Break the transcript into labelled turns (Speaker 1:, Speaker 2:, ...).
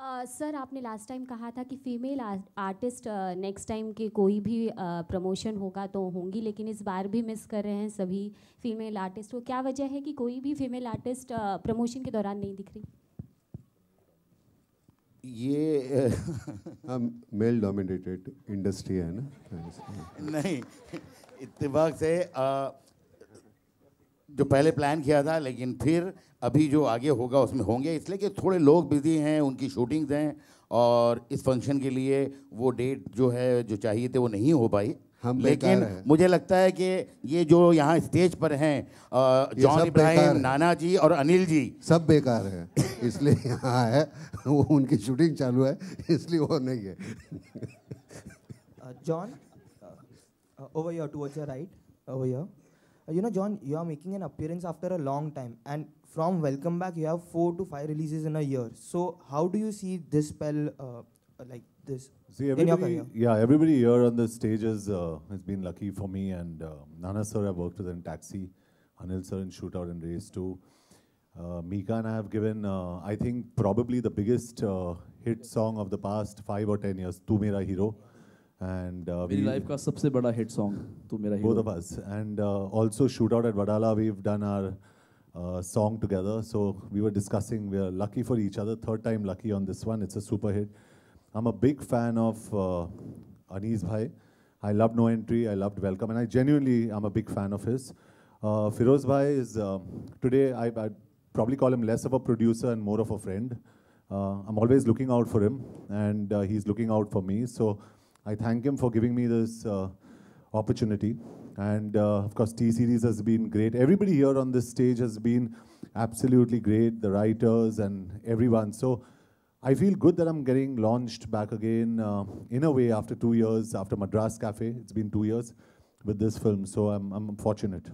Speaker 1: Sir uh, आपने last time कहा था कि फीमेल आर्टिस्ट नेक्स्ट टाइम के कोई भी प्रमोशन uh, होगा तो होंगी लेकिन इस बार भी मिस कर रहे हैं सभी फीमेल आर्टिस्ट को क्या वजह है कि कोई भी फीमेल आर्टिस्ट प्रमोशन के दौरान नहीं दिख रही
Speaker 2: ये मेल डोमिनेटेड इंडस्ट्री है ना
Speaker 1: नहीं इतफाक से जो पहले प्लान किया था लेकिन फिर अभी जो आगे होगा उसमें होंगे इसलिए कि थोड़े लोग बिजी हैं उनकी शूटिंग्स हैं और इस फंक्शन के लिए वो डेट जो है जो चाहिए थे वो नहीं हो पाई हम लेकिन मुझे लगता है कि ये जो यहाँ स्टेज पर हैं जॉन इब्राहिम नाना जी और अनिल जी सब बेकार है इसलिए यहाँ है वो उनकी शूटिंग चालू है इसलिए वो नहीं है
Speaker 2: John over your towards your right over your Uh, you know, John, you are making an appearance after a long time, and from Welcome Back, you have four to five releases in a year. So, how do you see this spell uh, uh like this? See, everybody, yeah, everybody here on the stage has, uh, has been lucky for me, and uh, Nana sir, I've worked with in Taxi, Anil sir in Shootout and Race 2. Uh, Mika and I have given, uh, I think, probably the biggest uh, hit song of the past five or ten years, Tu Mera Hero and uh, मेरी life का सबसे बड़ा hit song तो मेरा both of us and uh, also shootout at Vadala we've done our uh, song together so we were discussing we are lucky for each other third time lucky on this one it's a super hit I'm a big fan of uh, Anis Bhai I love No Entry I loved Welcome and I genuinely I'm a big fan of his uh, Firoz Bhai is uh, today I, I probably call him less of a producer and more of a friend uh, I'm always looking out for him and uh, he's looking out for me so I thank him for giving me this uh, opportunity. And uh, of course, T Series has been great. Everybody here on this stage has been absolutely great, the writers and everyone. So I feel good that I'm getting launched back again uh, in a way after two years, after Madras Cafe. It's been two years with this film, so I'm, I'm fortunate.